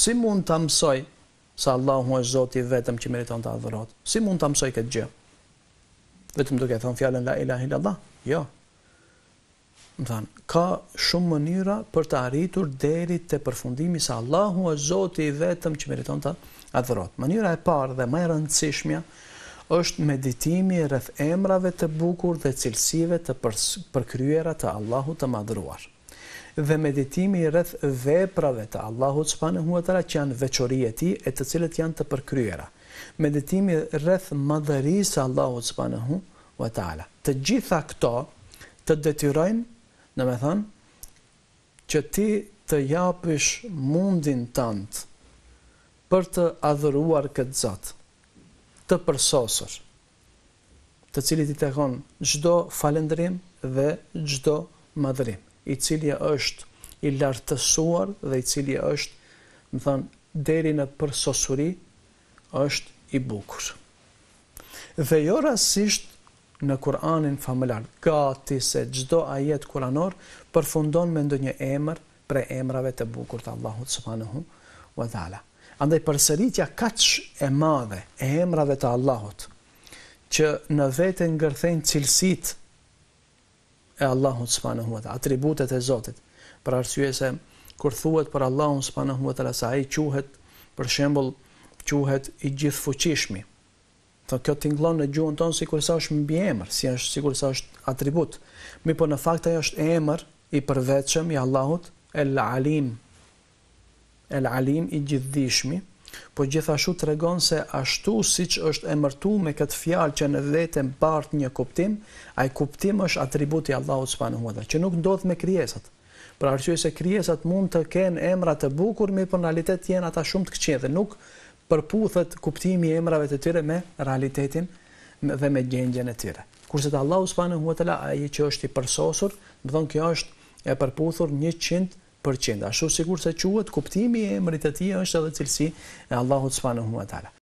si mund të mësoj sa Allahu është Zoti vetëm që meriton të adhurohet? Si mund të mësoj këtë gjë? Vetëm duke thënë fjalën la ilaha illallah? Jo. Më thanë, ka shumë mënyra për të arritur deri të përfundimi sa Allahu është Zoti vetëm që meriton të adhurohet. Mënyra e parë dhe më e rëndësishmja është meditimi rreth emrave të bukur dhe cilësive të përkryera të Allahu të madhruar dhe meditimi rreth veprave të Allahut subhanahu wa taala që janë veçorie e tij e të cilët janë të përkryera. Meditimi rreth madhërisë së Allahut subhanahu wa taala. Të gjitha këto të detyrojnë, domethënë, që ti të japësh mundin tënd për të adhuruar këtë Zot të përsosur, të cilit i tekon çdo falëndrim dhe çdo madhrim i cili është i lartësuar dhe i cili është, më thënë, deri në përsosuri, është i bukur. Dhe jo rasisht në Kur'anin familar, gati se gjdo ajet kuranor përfundon me ndë një emër pre emrave të bukur të Allahut Subhanahu wa Dhala. Andaj përsëritja kaq e madhe e emrave të Allahut që në vetë ngërthejnë cilësit e Allahu subhanahu wa taala, atributet e Zotit. Për arsye se kur thuhet për Allahun subhanahu wa taala se ai quhet për shembull quhet i gjithfuqishmi. Tho kjo tingëllon në gjuhën tonë sikur sa është mbi emër, si është sikur sa është atribut. Mi po në fakt ajo është emër i përvetshëm i Allahut El Alim. El Alim i gjithdijshmi, Po gjithashtu të regon se ashtu si që është emërtu me këtë fjalë që në vetën partë një kuptim, a i kuptim është atributi Allahut s'panë huada, që nuk ndodhë me krijesat Pra arqyë se kryesat mund të kenë emra të bukur, mi për po realitet jenë ata shumë të këqenë, dhe nuk përputhet kuptimi emrave të tyre me realitetin dhe me gjengjen e tyre. Kurse të Allahu s'panë huada, a i që është i përsosur, më thonë kjo është e përputhur 100 përqenda. Ashtu sigur se quët, kuptimi e mëritëtia të është edhe cilësi e Allahut s'fanë huma tala.